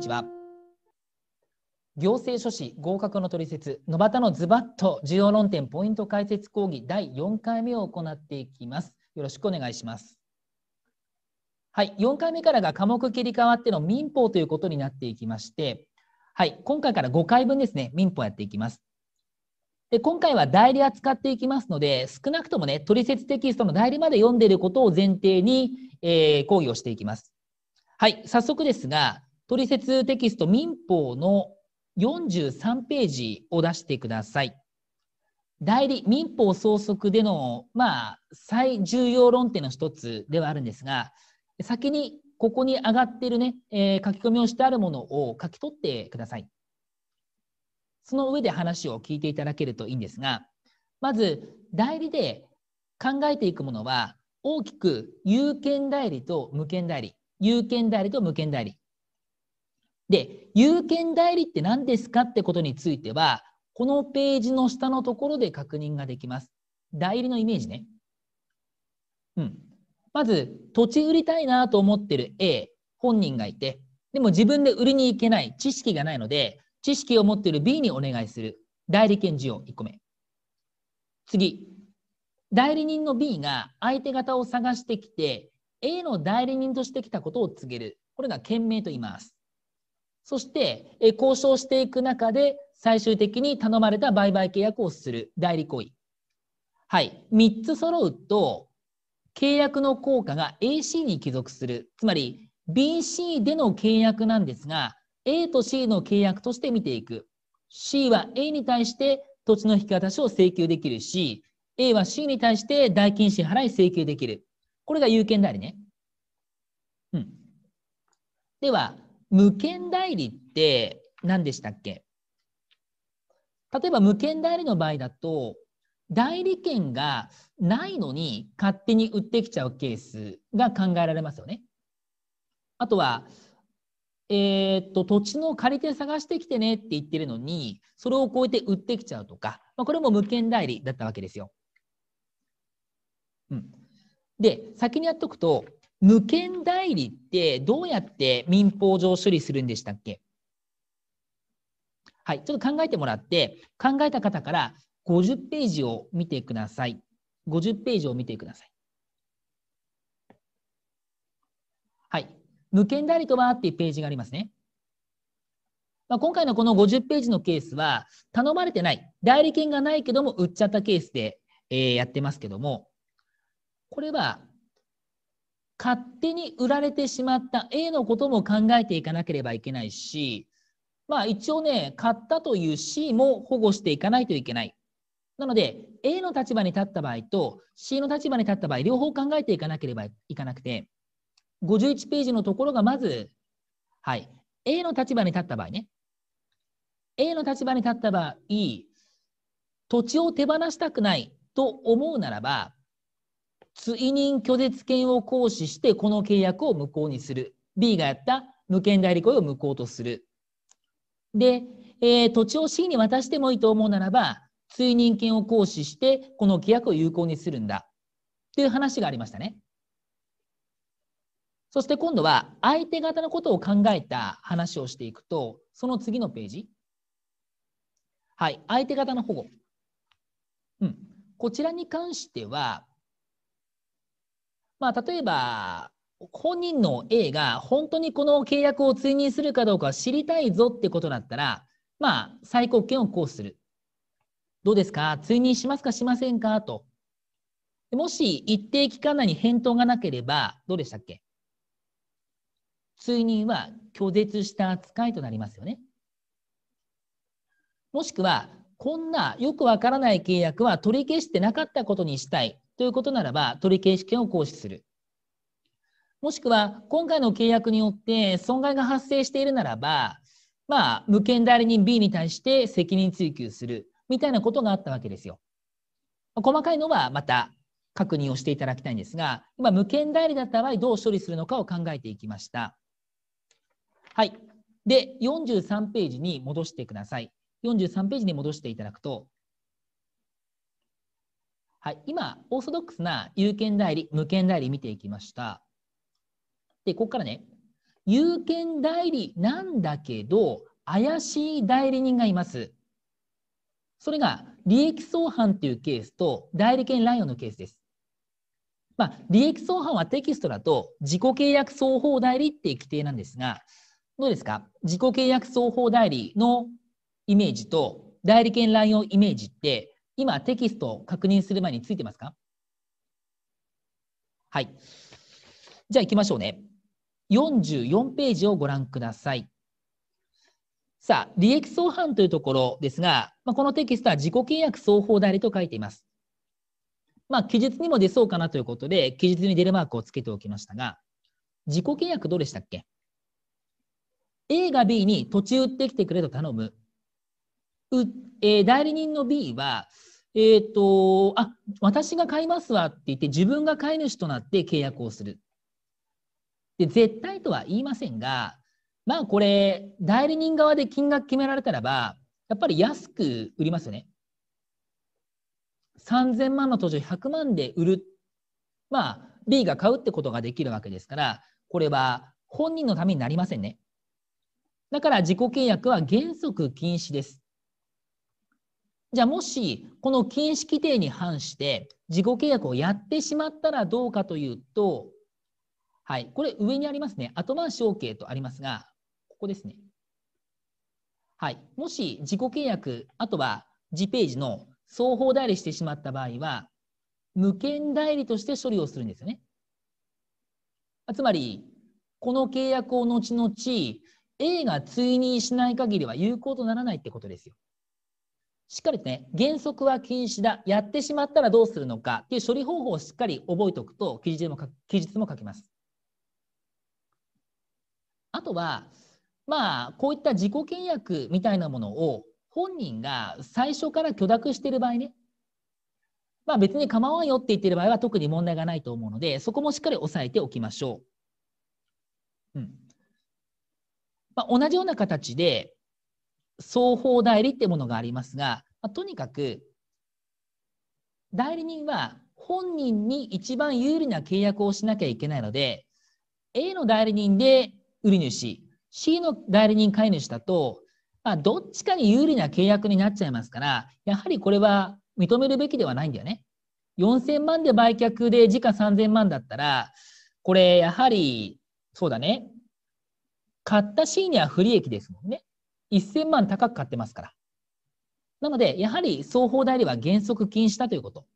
ちは行政書士合格の取説野端のズバッと重要論点ポイント解説講義第4回目を行っていきますよろしくお願いしますはい4回目からが科目切り替わっての民法ということになっていきましてはい今回から5回分ですね民法やっていきますで今回は代理扱っていきますので少なくともね取説テキストの代理まで読んでいることを前提に、えー、講義をしていきますはい早速ですが取説テキスト民法の43ページを出してください。代理民法総則での、まあ、最重要論点の一つではあるんですが、先にここに上がっているね、えー、書き込みをしてあるものを書き取ってください。その上で話を聞いていただけるといいんですが、まず代理で考えていくものは、大きく有権代理と無権代理、有権代理と無権代理で、有権代理って何ですかってことについては、このページの下のところで確認ができます。代理のイメージね。うん。まず、土地売りたいなと思ってる A、本人がいて、でも自分で売りに行けない、知識がないので、知識を持ってる B にお願いする。代理権事要、1個目。次、代理人の B が相手方を探してきて、A の代理人としてきたことを告げる。これが件名と言います。そして、え交渉していく中で、最終的に頼まれた売買契約をする代理行為。はい。3つ揃うと、契約の効果が AC に帰属する。つまり、BC での契約なんですが、A と C の契約として見ていく。C は A に対して土地の引き渡しを請求できるし、A は C に対して代金支払い請求できる。これが有権代理ね。うん。では、無権代理って何でしたっけ例えば無権代理の場合だと代理権がないのに勝手に売ってきちゃうケースが考えられますよね。あとは、えー、っと土地の借り手探してきてねって言ってるのにそれを超えて売ってきちゃうとか、まあ、これも無権代理だったわけですよ。うん、で先にやっとくと無権代理ってどうやって民法上処理するんでしたっけはい、ちょっと考えてもらって、考えた方から50ページを見てください。50ページを見てください。はい。無権代理とはっていうページがありますね。まあ、今回のこの50ページのケースは、頼まれてない、代理権がないけども売っちゃったケースで、えー、やってますけども、これは勝手に売られてしまった A のことも考えていかなければいけないし、まあ一応ね、買ったという C も保護していかないといけない。なので、A の立場に立った場合と C の立場に立った場合、両方考えていかなければいかなくて、51ページのところがまず、はい、A の立場に立った場合ね。A の立場に立った場合、土地を手放したくないと思うならば、追認拒絶権を行使してこの契約を無効にする B がやった無権代理行為を無効とするで、えー、土地を C に渡してもいいと思うならば追認権を行使してこの契約を有効にするんだという話がありましたね。そして今度は相手方のことを考えた話をしていくとその次のページはい相手方の保護、うん、こちらに関してはまあ、例えば、本人の A が本当にこの契約を追認するかどうか知りたいぞってことだったら、まあ、最高権を行使する。どうですか追認しますかしませんかと。もし一定期間内に返答がなければ、どうでしたっけ追認は拒絶した扱いとなりますよね。もしくは、こんなよくわからない契約は取り消してなかったことにしたい。ということならば、取消権を行使する。もしくは、今回の契約によって損害が発生しているならば、まあ、無権代理人 B に対して責任追及する、みたいなことがあったわけですよ。細かいのはまた確認をしていただきたいんですが、今、無権代理だった場合、どう処理するのかを考えていきました。はい。で、43ページに戻してください。43ページに戻していただくと、はい、今、オーソドックスな有権代理、無権代理見ていきました。で、ここからね、有権代理なんだけど、怪しい代理人がいます。それが、利益相反というケースと、代理権乱用のケースです。まあ、利益相反はテキストだと、自己契約双方代理っていう規定なんですが、どうですか自己契約双方代理のイメージと、代理権乱用イメージって今、テキストを確認する前についてますかはい。じゃあ行きましょうね。44ページをご覧ください。さあ、利益相反というところですが、まあ、このテキストは自己契約双方代理と書いています。まあ、記述にも出そうかなということで、記述に出るマークをつけておきましたが、自己契約どうでしたっけ ?A が B に土地売ってきてくれと頼む。うえー、代理人の B は、えっ、ー、と、あ、私が買いますわって言って、自分が買い主となって契約をする。で、絶対とは言いませんが、まあこれ、代理人側で金額決められたらば、やっぱり安く売りますよね。3000万の途上100万で売る。まあ、B が買うってことができるわけですから、これは本人のためになりませんね。だから自己契約は原則禁止です。じゃあもしこの禁止規定に反して自己契約をやってしまったらどうかというと、はい、これ上にありますね。後回し OK とありますが、ここですね。はい、もし自己契約、あとは次ページの双方代理してしまった場合は、無権代理として処理をするんですよね。つまり、この契約を後々 A が追認しない限りは有効とならないってことですよ。しっかりね、原則は禁止だ、やってしまったらどうするのかっていう処理方法をしっかり覚えておくと、記述も記述も書けます。あとは、まあ、こういった自己契約みたいなものを本人が最初から許諾している場合ね、まあ、別に構わんよって言ってる場合は特に問題がないと思うので、そこもしっかり押さえておきましょう。うんまあ、同じような形で、双方代理ってものがありますが、まあ、とにかく代理人は本人に一番有利な契約をしなきゃいけないので A の代理人で売り主 C の代理人買い主だと、まあ、どっちかに有利な契約になっちゃいますからやはりこれは認めるべきではないんだよね。4000万で売却で時価3000万だったらこれやはりそうだね買った C には不利益ですもんね。1000万高く買ってますから。なので、やはり双方代理は原則禁止だということ。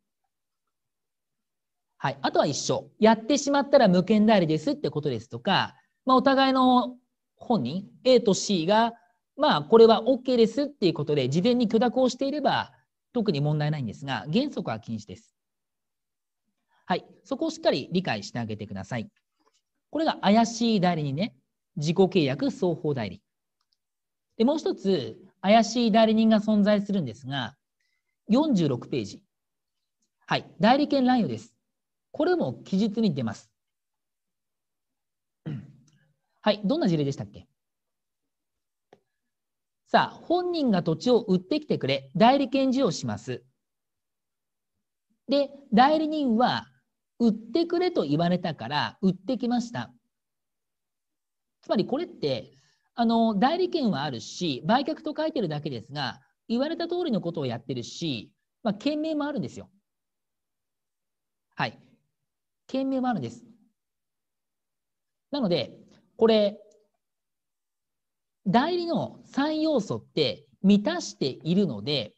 はい。あとは一緒。やってしまったら無権代理ですってことですとか、まあ、お互いの本人、A と C が、まあ、これは OK ですっていうことで、事前に許諾をしていれば、特に問題ないんですが、原則は禁止です。はい。そこをしっかり理解してあげてください。これが怪しい代理にね。自己契約、双方代理。で、もう一つ、怪しい代理人が存在するんですが、46ページ。はい。代理権乱用です。これも記述に出ます。はい。どんな事例でしたっけさあ、本人が土地を売ってきてくれ、代理権授与します。で、代理人は、売ってくれと言われたから、売ってきました。つまりこれってあの代理権はあるし売却と書いてるだけですが言われた通りのことをやってるし、まあ、件名もあるんですよ。はい。件名もあるんです。なので、これ、代理の3要素って満たしているので、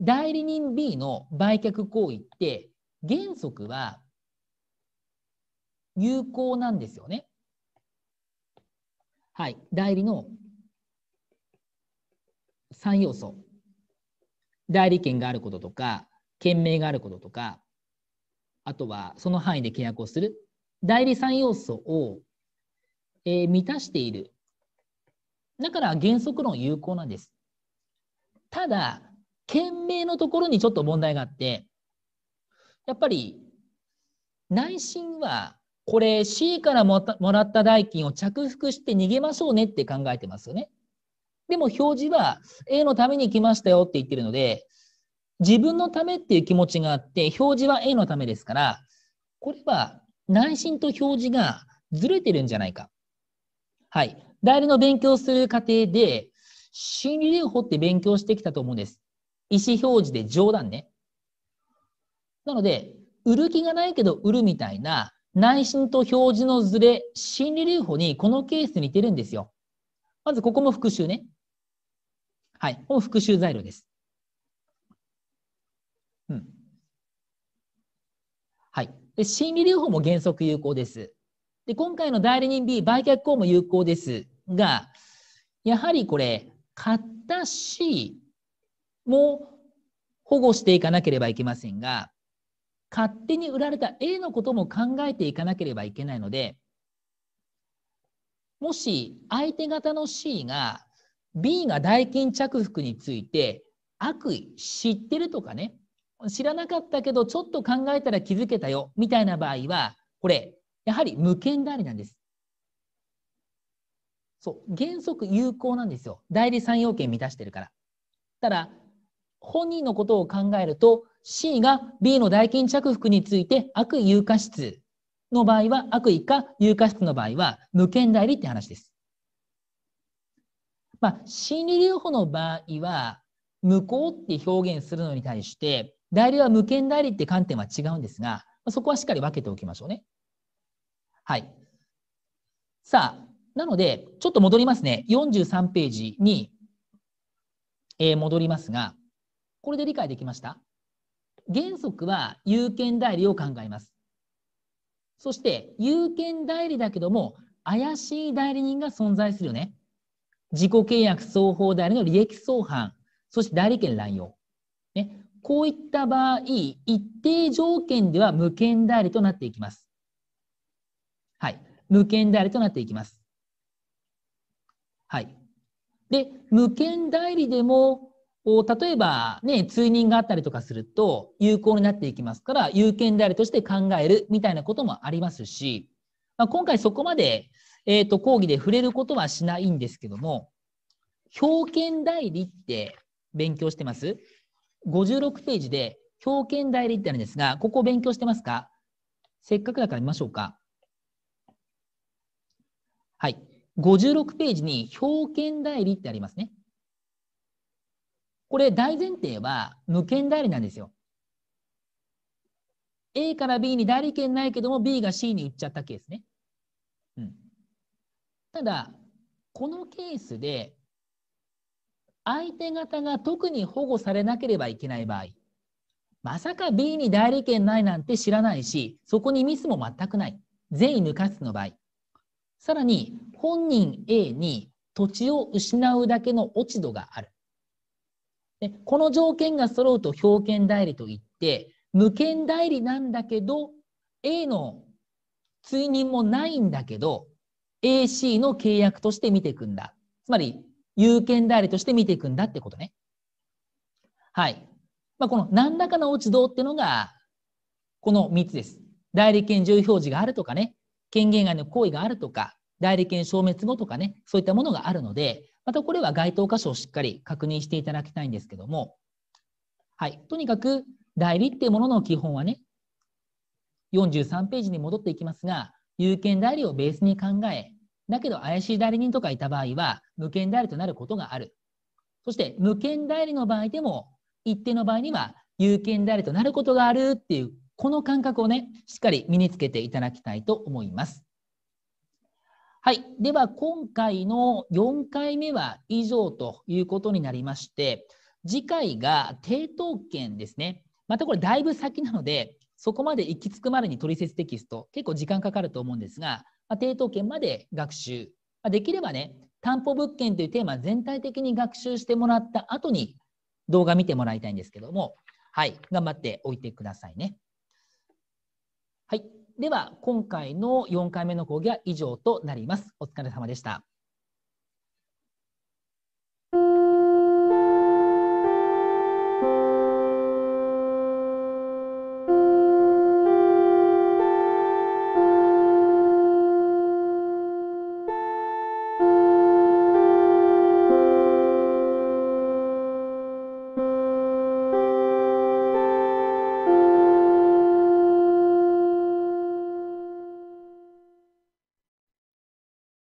代理人 B の売却行為って原則は有効なんですよね。はい、代理の3要素代理権があることとか権名があることとかあとはその範囲で契約をする代理3要素を、えー、満たしているだから原則論有効なんですただ件名のところにちょっと問題があってやっぱり内心はこれ C からもらった代金を着服して逃げましょうねって考えてますよね。でも表示は A のために来ましたよって言ってるので、自分のためっていう気持ちがあって、表示は A のためですから、これは内心と表示がずれてるんじゃないか。はい。代理の勉強する過程で、心理療法って勉強してきたと思うんです。意思表示で冗談ね。なので、売る気がないけど売るみたいな、内心と表示のずれ、心理留保にこのケース似てるんですよ。まずここも復習ね。はい。こも復習材料です。うん。はい。で心理留保も原則有効です。で、今回の代理人 B 売却後も有効ですが、やはりこれ、買った C も保護していかなければいけませんが、勝手に売られた A のことも考えていかなければいけないのでもし相手方の C が B が代金着服について悪意知ってるとかね知らなかったけどちょっと考えたら気づけたよみたいな場合はこれやはり無権代理なんです。そう原則有効なんですよ代理3要件満たしてるから。ただ本人のことを考えると C が B の代金着服について悪有価質の場合は、悪意か有価質の場合は、無権代理って話です。まあ、心理留保の場合は、無効って表現するのに対して、代理は無権代理って観点は違うんですが、そこはしっかり分けておきましょうね。はい。さあ、なので、ちょっと戻りますね。43ページに、えー、戻りますが、これで理解できました原則は有権代理を考えます。そして有権代理だけども怪しい代理人が存在するよね。自己契約双方代理の利益相反、そして代理権乱用。ね、こういった場合、一定条件では無権代理となっていきます。はい。無権代理となっていきます。はい。で、無権代理でもこう例えばね追認があったりとかすると有効になっていきますから有権であるとして考えるみたいなこともありますし、まあ、今回そこまで、えーと、講義で触れることはしないんですけども表見代理って勉強してます56ページで表見代理ってあるんですがここ勉強してますかせっかくだから見ましょうかはい56ページに表見代理ってありますねこれ大前提は無権代理なんですよ。A から B に代理権ないけども B が C に行っちゃったケースね。うん、ただこのケースで相手方が特に保護されなければいけない場合まさか B に代理権ないなんて知らないしそこにミスも全くない善意抜かすの場合さらに本人 A に土地を失うだけの落ち度があるでこの条件が揃うと表権代理といって無権代理なんだけど A の追認もないんだけど AC の契約として見ていくんだつまり有権代理として見ていくんだってことねはい、まあ、この何らかの落ち度ってのがこの3つです代理権重表示があるとかね権限外の行為があるとか代理権消滅後とかねそういったものがあるのでまたこれは該当箇所をしっかり確認していただきたいんですけども、はい、とにかく代理っていうものの基本はね、43ページに戻っていきますが、有権代理をベースに考え、だけど怪しい代理人とかいた場合は、無権代理となることがある。そして、無権代理の場合でも、一定の場合には、有権代理となることがあるっていう、この感覚をね、しっかり身につけていただきたいと思います。はい。では、今回の4回目は以上ということになりまして、次回が抵当権ですね。またこれだいぶ先なので、そこまで行き着くまでにトリセツテキスト、結構時間かかると思うんですが、まあ、抵当権まで学習。まあ、できればね、担保物件というテーマ全体的に学習してもらった後に動画見てもらいたいんですけども、はい。頑張っておいてくださいね。はい。では、今回の4回目の講義は以上となります。お疲れ様でした。